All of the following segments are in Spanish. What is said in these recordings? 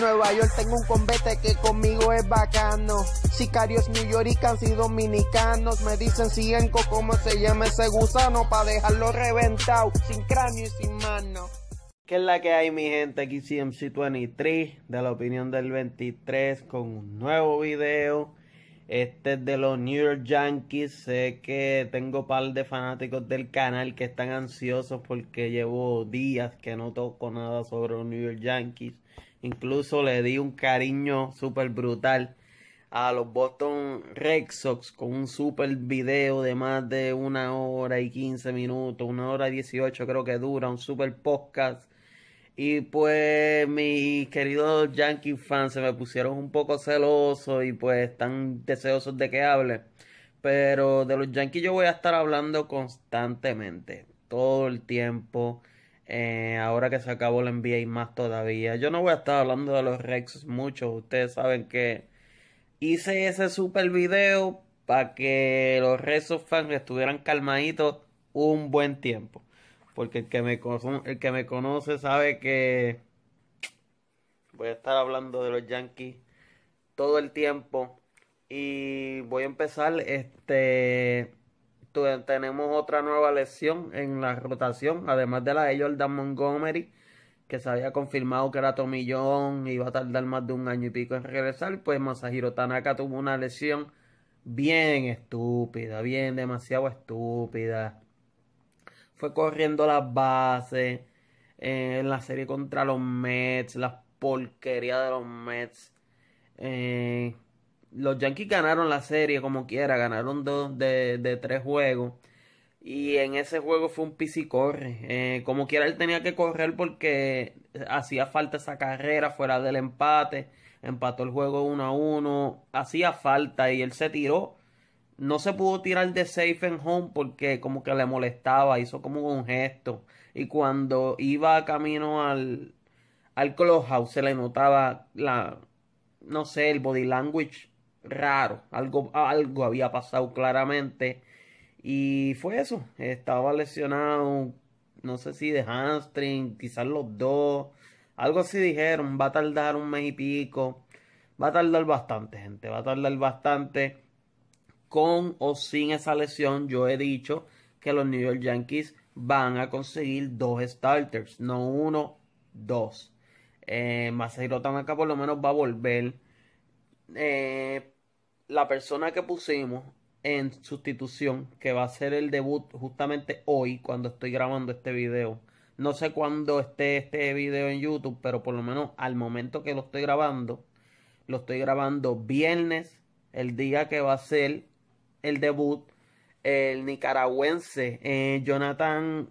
Nueva York tengo un convete que conmigo es bacano. Sicarios New York y dominicanos me dicen cienco cómo se llama ese gusano para dejarlo reventado, sin cráneo y sin mano. ¿Qué es la que hay mi gente? Aquí CMC23 de la opinión del 23 con un nuevo video. Este es de los New York Yankees. Sé que tengo par de fanáticos del canal que están ansiosos porque llevo días que no toco nada sobre los New York Yankees. Incluso le di un cariño super brutal a los Boston Red Sox con un super video de más de una hora y quince minutos, una hora y dieciocho creo que dura, un super podcast. Y pues mis queridos Yankee fans se me pusieron un poco celosos y pues están deseosos de que hable. Pero de los Yankees yo voy a estar hablando constantemente, todo el tiempo. Eh, ahora que se acabó la NBA y más todavía. Yo no voy a estar hablando de los Rex mucho. Ustedes saben que hice ese super video para que los Rex fans estuvieran calmaditos un buen tiempo. Porque el que me conoce sabe que voy a estar hablando de los Yankees todo el tiempo. Y voy a empezar este tenemos otra nueva lesión en la rotación, además de la de Jordan Montgomery, que se había confirmado que era tomillón, iba a tardar más de un año y pico en regresar, pues Masahiro Tanaka tuvo una lesión bien estúpida, bien demasiado estúpida. Fue corriendo las bases eh, en la serie contra los Mets, las porquerías de los Mets. Eh, los Yankees ganaron la serie como quiera, ganaron dos de, tres juegos. Y en ese juego fue un piscicorre. Eh, como quiera, él tenía que correr porque hacía falta esa carrera fuera del empate. Empató el juego 1 a 1. Hacía falta y él se tiró. No se pudo tirar de safe en home porque como que le molestaba. Hizo como un gesto. Y cuando iba camino al, al clubhouse se le notaba la, no sé, el body language raro. Algo, algo había pasado claramente. Y fue eso. Estaba lesionado. No sé si de hamstring. Quizás los dos. Algo así dijeron. Va a tardar un mes y pico. Va a tardar bastante, gente. Va a tardar bastante. Con o sin esa lesión, yo he dicho que los New York Yankees van a conseguir dos starters. No uno, dos. Eh, Masahiro Tanaka por lo menos va a volver. Eh, la persona que pusimos en sustitución, que va a ser el debut justamente hoy, cuando estoy grabando este video. No sé cuándo esté este video en YouTube, pero por lo menos al momento que lo estoy grabando, lo estoy grabando viernes, el día que va a ser el debut, el nicaragüense eh, Jonathan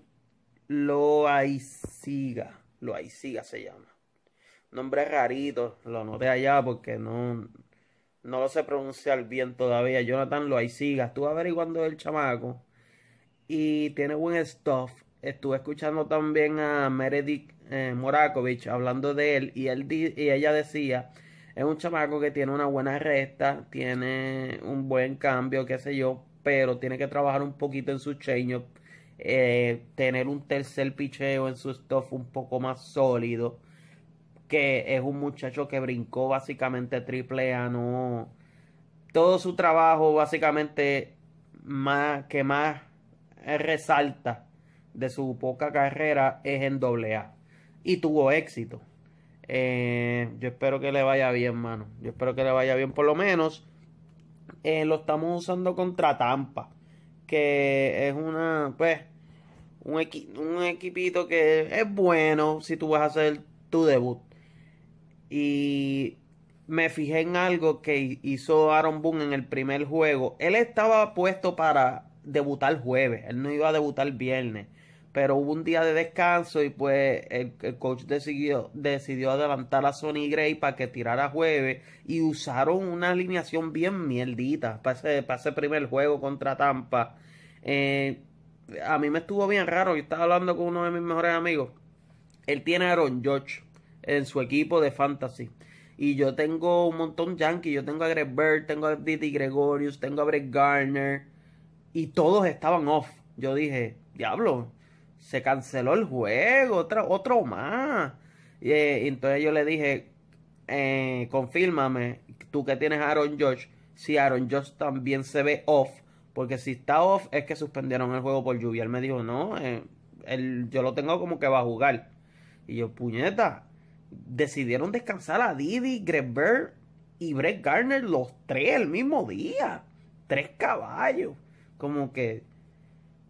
Loaiziga. siga se llama. Nombre rarito, lo noté allá porque no, no lo sé pronunciar bien todavía. Jonathan lo hay Estuve averiguando el chamaco. Y tiene buen stuff. Estuve escuchando también a Meredith eh, Morakovich hablando de él. Y, él y ella decía: es un chamaco que tiene una buena recta, tiene un buen cambio, qué sé yo. Pero tiene que trabajar un poquito en su change eh, tener un tercer picheo en su stuff un poco más sólido que es un muchacho que brincó básicamente triple A, no. Todo su trabajo básicamente más, que más resalta de su poca carrera es en doble A. Y tuvo éxito. Eh, yo espero que le vaya bien, mano. Yo espero que le vaya bien. Por lo menos eh, lo estamos usando contra Tampa. Que es una, pues, un, un equipito que es bueno si tú vas a hacer tu debut. Y me fijé en algo que hizo Aaron Boone en el primer juego. Él estaba puesto para debutar jueves, él no iba a debutar viernes, pero hubo un día de descanso y pues el, coach decidió, decidió adelantar a Sonny Gray para que tirara jueves y usaron una alineación bien mierdita para ese, primer juego contra Tampa. Eh, a mí me estuvo bien raro, yo estaba hablando con uno de mis mejores amigos. Él tiene Aaron George en su equipo de fantasy. Y yo tengo un montón de Yankees... Yo tengo a Greg Bird, tengo a Didi Gregorius, tengo a Brett Garner. Y todos estaban off. Yo dije, diablo, se canceló el juego, otro más. Eh, y, entonces yo le dije, eh, confírmame, tú que tienes a Aaron Josh, si Aaron Josh también se ve off. Porque si está off es que suspendieron el juego por lluvia. Él me dijo, no, eh, yo lo tengo como que va a jugar. Y yo, puñeta, decidieron descansar a Didi, Greg y Brett Garner los tres el mismo día. Tres caballos. Como que.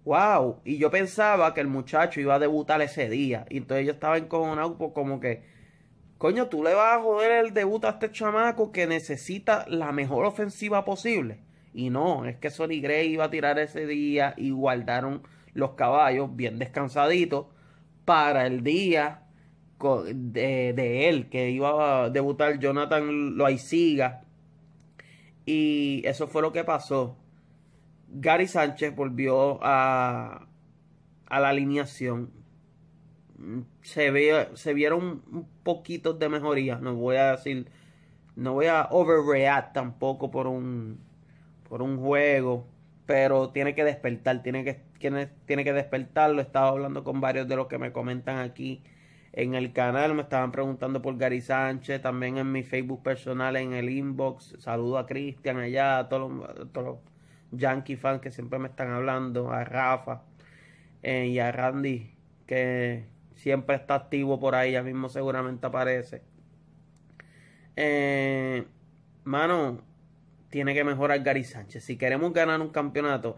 Wow. Y yo pensaba que el muchacho iba a debutar ese día. Y entonces yo estaba un auto pues, como que. Coño, tú le vas a joder el debut a este chamaco que necesita la mejor ofensiva posible. Y no, es que Sonny Gray iba a tirar ese día y guardaron los caballos bien descansaditos para el día de, él, que iba a debutar Jonathan Loaiziga. Y eso fue lo que pasó. Gary Sánchez volvió a, a la alineación. Se, ve, se vieron un poquito de mejoría. No voy a decir, no voy a overreact tampoco por un, por un juego. Pero tiene que despertar, tiene que, tiene, tiene que despertarlo. He hablando con varios de los que me comentan aquí en el canal, me estaban preguntando por Gary Sánchez, también en mi Facebook personal, en el inbox. Saludo a Cristian allá, a todos los, Yankee fans que siempre me están hablando, a Rafa eh, y a Randy, que siempre está activo por ahí, ya mismo seguramente aparece. Eh, mano, tiene que mejorar Gary Sánchez. Si queremos ganar un campeonato,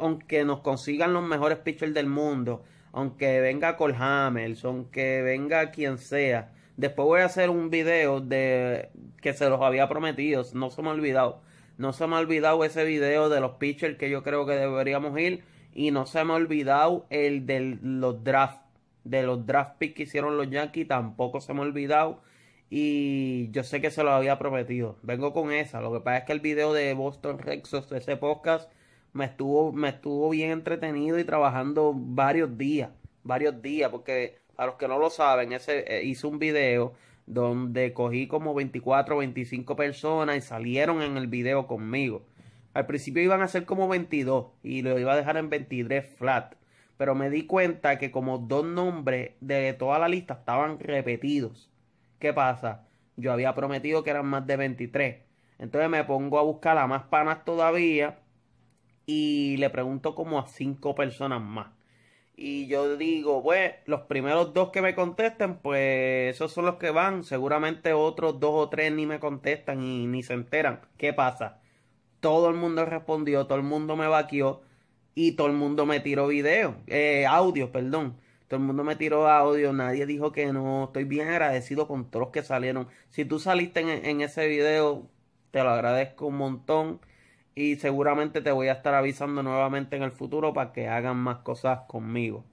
aunque nos consigan los mejores pitchers del mundo, aunque venga Cole Hamels, aunque venga quien sea. Después voy a hacer un video de que se los había prometido, no se me ha olvidado. No se me ha olvidado ese video de los pitchers que yo creo que deberíamos ir. Y no se me ha olvidado el de los draft. De los draft picks que hicieron los Yankees. Tampoco se me ha olvidado. Y yo sé que se los había prometido. Vengo con esa. Lo que pasa es que el video de Boston Rexos, ese podcast, me estuvo, me estuvo bien entretenido y trabajando varios días, varios días, porque a los que no lo saben, ese, eh, hice un video donde cogí como 24 25 personas y salieron en el video conmigo. Al principio iban a ser como 22 y lo iba a dejar en 23 flat. Pero me di cuenta que como dos nombres de toda la lista estaban repetidos. ¿Qué pasa? Yo había prometido que eran más de 23. Entonces me pongo a buscar a más panas todavía y le pregunto como a cinco personas más. Y yo digo, pues, los primeros dos que me contesten, pues esos son los que van. Seguramente otros dos o tres ni me contestan y ni se enteran. ¿Qué pasa? Todo el mundo respondió, todo el mundo me vaqueó y todo el mundo me tiró video, eh, audio, perdón. Todo el mundo me tiró audio, nadie dijo que no. Estoy bien agradecido con todos los que salieron. Si tú saliste en, en ese video, te lo agradezco un montón y seguramente te voy a estar avisando nuevamente en el futuro para que hagan más cosas conmigo.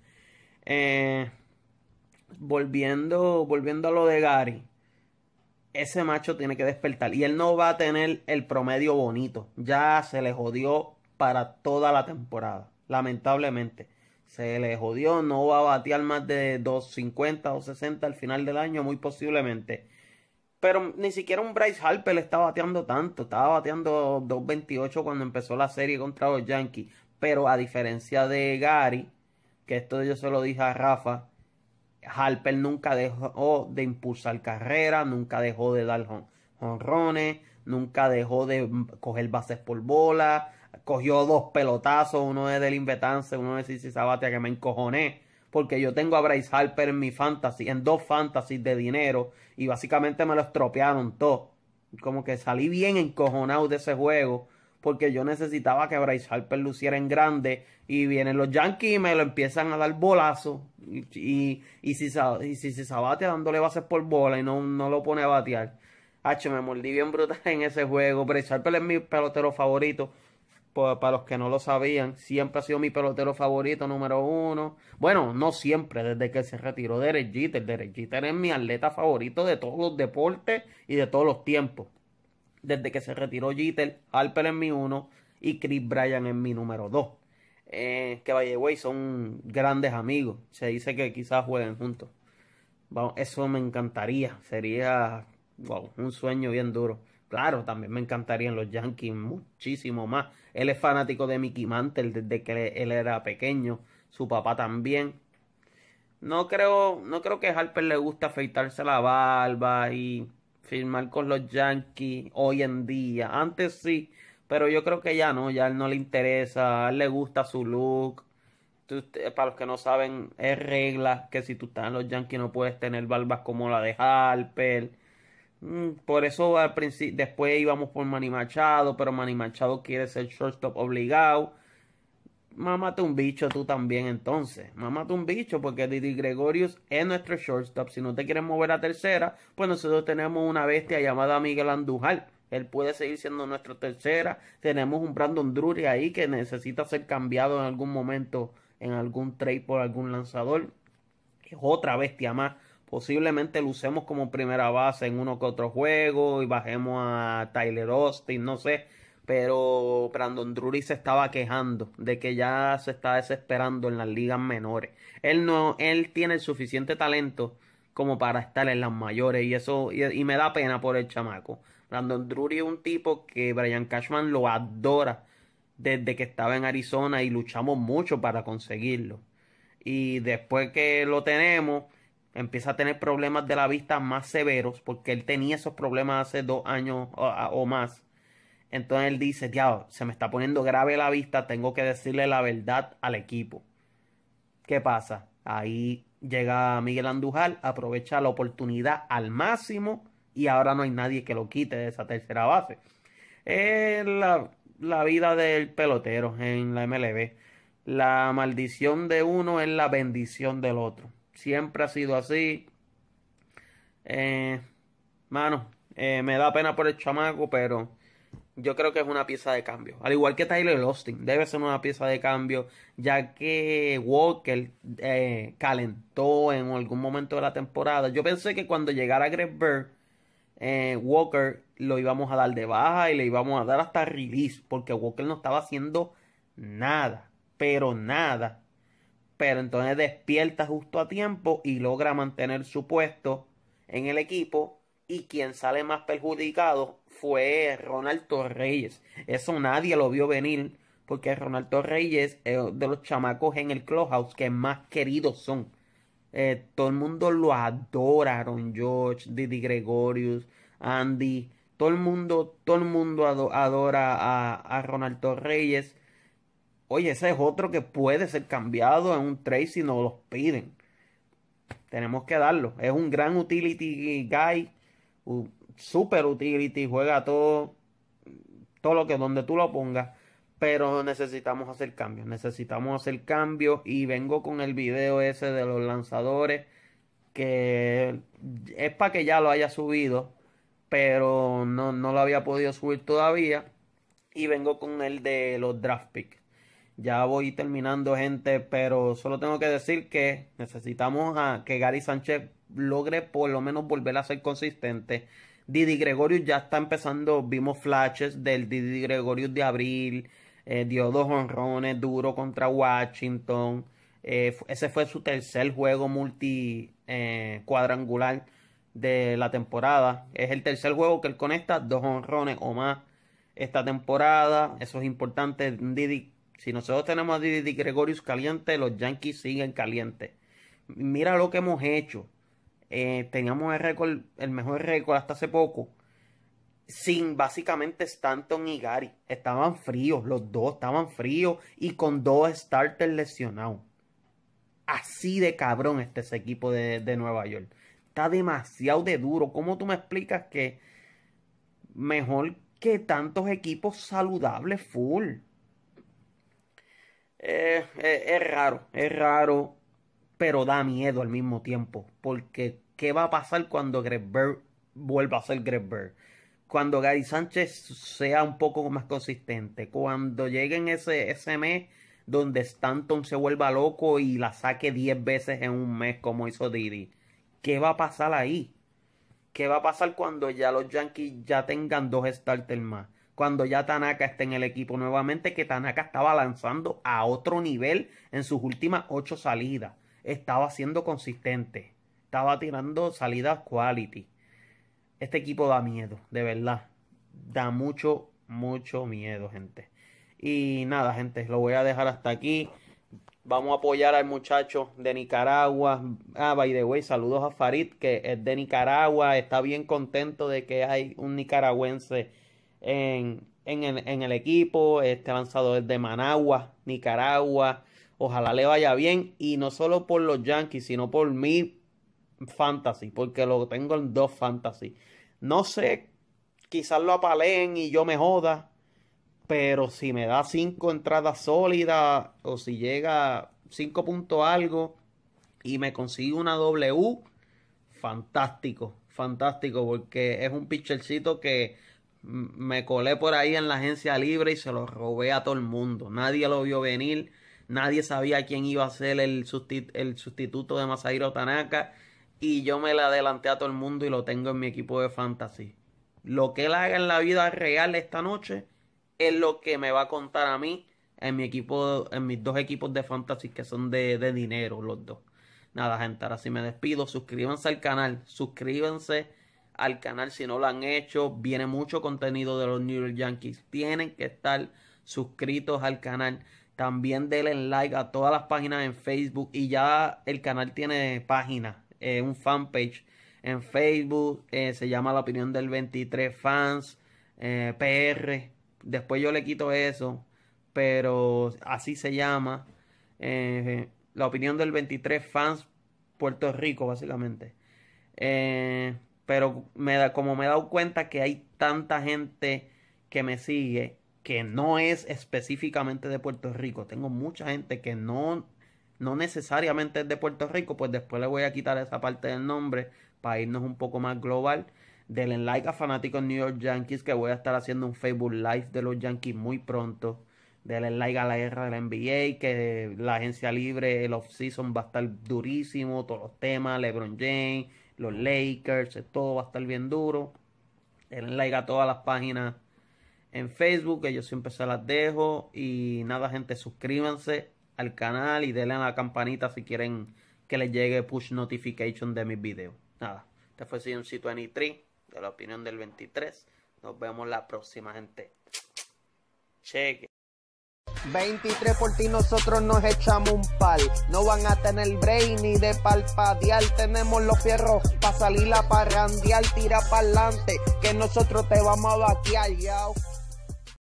Eh, volviendo, volviendo a lo de Gary, ese macho tiene que despertar y él no va a tener el promedio bonito. Ya se le jodió para toda la temporada, lamentablemente. Se le jodió, no va a batear más de 250 o 60 al final del año, muy posiblemente. Pero ni siquiera un Bryce Harper le está bateando tanto. Estaba bateando 2.28 cuando empezó la serie contra los Yankees. Pero a diferencia de Gary, que esto yo se lo dije a Rafa, Harper nunca dejó de impulsar carrera, nunca dejó de dar honrones, nunca dejó de coger bases por bola. Cogió dos pelotazos, uno es del Invetance, uno de Cici Sabatia, que me encojoné porque yo tengo a Bryce Harper en mi fantasy, en dos fantasies de dinero, y básicamente me lo estropearon todo. Como que salí bien encojonado de ese juego, porque yo necesitaba que Bryce Harper luciera en grande, y vienen los Yankees y me lo empiezan a dar bolazo, y, si, se sabate dándole bases por bola y no, no lo pone a batear. H, me mordí bien brutal en ese juego. Bryce Harper es mi pelotero favorito pues, para los que no lo sabían, siempre ha sido mi pelotero favorito, número uno. Bueno, no siempre, desde que se retiró Derek Jeter. Derek Jeter es mi atleta favorito de todos los deportes y de todos los tiempos. Desde que se retiró Jeter, Alper es mi uno y Chris Bryan es mi número dos. Eh, que by y son grandes amigos. Se dice que quizás jueguen juntos. eso me encantaría. Sería un sueño bien duro. Claro, también me encantarían los Yankees muchísimo más. Él es fanático de Mickey Mantle desde que él era pequeño. Su papá también. No creo, no creo que Harper le guste afeitarse la barba y firmar con los Yankees hoy en día. Antes sí, pero yo creo que ya no, ya él no le interesa, a él le gusta su look. Eh, para los que no saben, es regla que si tú estás en los Yankees no puedes tener barbas como la de Harper. Mm, por eso al principio, después íbamos por Manny Machado, pero Manny Machado quiere ser shortstop obligado. Mámate un bicho tú también entonces. Mámate un bicho porque Didi Gregorius es nuestro shortstop. Si no te quieres mover a tercera, pues nosotros tenemos una bestia llamada Miguel Andujal. Él puede seguir siendo nuestro tercera. Tenemos un Brandon Drury ahí que necesita ser cambiado en algún momento en algún trade por algún lanzador. Es otra bestia más Posiblemente lo usemos como primera base en uno que otro juego y bajemos a Tyler Austin, no sé. Pero Brandon Drury se estaba quejando de que ya se está desesperando en las ligas menores. Él no, él tiene el suficiente talento como para estar en las mayores. Y eso, y, y me da pena por el chamaco. Brandon Drury es un tipo que Brian Cashman lo adora desde que estaba en Arizona y luchamos mucho para conseguirlo. Y después que lo tenemos, empieza a tener problemas de la vista más severos, porque él tenía esos problemas hace dos años o, más. Entonces él dice, ya se me está poniendo grave la vista, tengo que decirle la verdad al equipo. ¿Qué pasa? Ahí llega Miguel Andujal, aprovecha la oportunidad al máximo y ahora no hay nadie que lo quite de esa tercera base. Es eh, la, la vida del pelotero en la MLB. La maldición de uno es la bendición del otro. Siempre ha sido así. Eh, mano, eh, me da pena por el chamaco, pero yo creo que es una pieza de cambio. Al igual que Tyler Austin, debe ser una pieza de cambio, ya que Walker eh, calentó en algún momento de la temporada. Yo pensé que cuando llegara Greg Bird, Walker lo íbamos a dar de baja y le íbamos a dar hasta release, porque Walker no estaba haciendo nada, pero nada pero entonces despierta justo a tiempo y logra mantener su puesto en el equipo. Y quien sale más perjudicado fue Ronald Reyes. Eso nadie lo vio venir, porque Ronald Reyes es de los chamacos en el clubhouse que más queridos son. Eh, todo el mundo lo adora, Ron George, Didi Gregorius, Andy. Todo el mundo, todo el mundo adora a, a Ronald Oye, ese es otro que puede ser cambiado en un trade si nos lo piden. Tenemos que darlo. Es un gran utility guy. Super utility. Juega todo. Todo lo que donde tú lo pongas. Pero necesitamos hacer cambios. Necesitamos hacer cambios. Y vengo con el video ese de los lanzadores. Que es para que ya lo haya subido. Pero no lo había podido subir todavía. Y vengo con el de los draft picks ya voy terminando, gente, pero solo tengo que decir que necesitamos a que Gary Sánchez logre por lo menos volver a ser consistente. Didi Gregorius ya está empezando, vimos flashes del Didi Gregorius de abril, eh, dio dos honrones duro contra Washington. Eh, ese fue su tercer juego multi eh, cuadrangular de la temporada. Es el tercer juego que él conecta dos honrones o más esta temporada. Eso es importante. Didi si nosotros tenemos a Didi Gregorius caliente, los Yankees siguen calientes. Mira lo que hemos hecho. Eh, teníamos el mejor récord hasta hace poco. Sin básicamente Stanton y Gary. Estaban fríos, los dos estaban fríos y con dos starters lesionados. Así de cabrón este equipo de, de Nueva York. Está demasiado de duro. ¿Cómo tú me explicas que mejor que tantos equipos saludables full? Eh, eh, es raro, es raro, pero da miedo al mismo tiempo. Porque, ¿qué va a pasar cuando Greg vuelva a ser Greg Bird? Cuando Gary Sánchez sea un poco más consistente, cuando lleguen ese, ese mes donde Stanton se vuelva loco y la saque 10 veces en un mes como hizo Didi. ¿Qué va a pasar ahí? ¿Qué va a pasar cuando ya los Yankees ya tengan dos starters más? cuando ya Tanaka esté en el equipo nuevamente, que Tanaka estaba lanzando a otro nivel en sus últimas ocho salidas. Estaba siendo consistente. Estaba tirando salidas quality. Este equipo da miedo, de verdad. Da mucho, mucho miedo, gente. Y nada, gente, lo voy a dejar hasta aquí. Vamos a apoyar al muchacho de Nicaragua. Ah, by the way, saludos a Farid, que es de Nicaragua. Está bien contento de que hay un nicaragüense en, el, equipo. Este lanzador es de Managua, Nicaragua. Ojalá le vaya bien. Y no solo por los Yankees, sino por mi fantasy, porque lo tengo en dos fantasy. No sé, quizás lo apaleen y yo me joda. Pero si me da cinco entradas sólidas o si llega 5 puntos algo y me consigue una W, fantástico, fantástico, porque es un pitchercito que me colé por ahí en la agencia libre y se lo robé a todo el mundo. Nadie lo vio venir, nadie sabía quién iba a ser el, sustituto de Masahiro Tanaka. Y yo me la adelanté a todo el mundo y lo tengo en mi equipo de fantasy. Lo que él haga en la vida real esta noche es lo que me va a contar a mí en mi equipo, en mis dos equipos de fantasy que son de, de dinero los dos. Nada, gente, ahora sí me despido. Suscríbanse al canal, suscríbanse al canal si no lo han hecho. Viene mucho contenido de los New York Yankees. Tienen que estar suscritos al canal. También denle like a todas las páginas en Facebook. Y ya el canal tiene página, eh, un fanpage en Facebook. Eh, se llama La Opinión del 23 Fans eh, PR. Después yo le quito eso. Pero así se llama. la opinión del 23 Fans Puerto Rico, básicamente. Eh, pero me da, como me he dado cuenta que hay tanta gente que me sigue que no es específicamente de Puerto Rico. Tengo mucha gente que no, no necesariamente es de Puerto Rico, pues después le voy a quitar esa parte del nombre para irnos un poco más global. del like a fanáticos New York Yankees, que voy a estar haciendo un Facebook Live de los Yankees muy pronto. del like a la guerra de la NBA, que la agencia libre, el off-season va a estar durísimo, todos los temas, LeBron James, los Lakers, eh, todo va a estar bien duro. Denle like a todas las páginas en Facebook, que yo siempre se las dejo. Y nada, gente, suscríbanse al canal y denle a la campanita si quieren que les llegue push notification de mis videos. Nada, este fue un N3 de la opinión del 23. Nos vemos la próxima, gente. Cheque. 23 por ti nosotros nos echamos un pal. No van a tener brain ni de palpadear. Tenemos los fierros pa' salir la parrandear. Tira para adelante que nosotros te vamos a vaquear, yao.